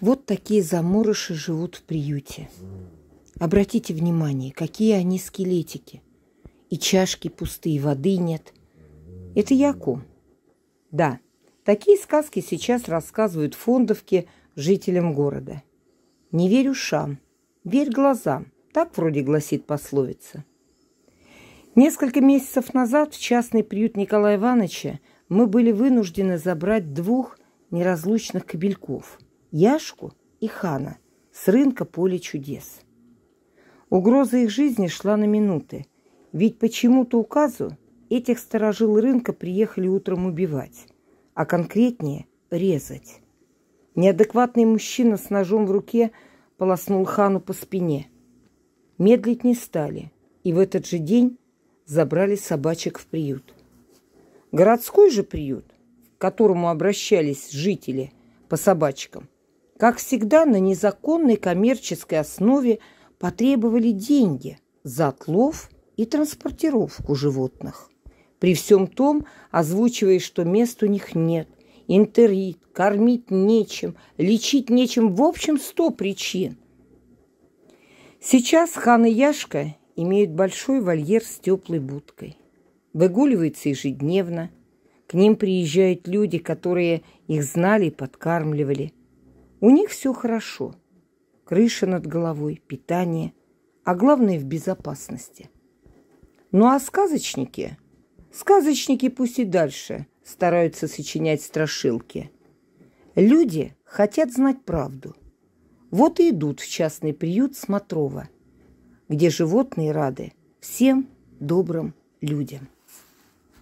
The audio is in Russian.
Вот такие заморыши живут в приюте. Обратите внимание, какие они скелетики. И чашки пустые, воды нет. Это я Да, такие сказки сейчас рассказывают фондовки жителям города. Не верь ушам, верь глазам. Так вроде гласит пословица. Несколько месяцев назад в частный приют Николая Ивановича мы были вынуждены забрать двух неразлучных кобельков – Яшку и Хана с рынка поле чудес. Угроза их жизни шла на минуты, ведь почему-то указу этих сторожил рынка приехали утром убивать, а конкретнее – резать. Неадекватный мужчина с ножом в руке полоснул хану по спине. Медлить не стали, и в этот же день забрали собачек в приют. Городской же приют, к которому обращались жители по собачкам, как всегда, на незаконной коммерческой основе потребовали деньги за отлов и транспортировку животных. При всем том, озвучивая, что мест у них нет, интерит, кормить нечем, лечить нечем, в общем, сто причин. Сейчас хан и Яшка имеют большой вольер с теплой будкой. Выгуливается ежедневно. К ним приезжают люди, которые их знали и подкармливали – у них все хорошо. Крыша над головой, питание, а главное в безопасности. Ну а сказочники? Сказочники пусть и дальше стараются сочинять страшилки. Люди хотят знать правду. Вот и идут в частный приют Смотрова, где животные рады всем добрым людям.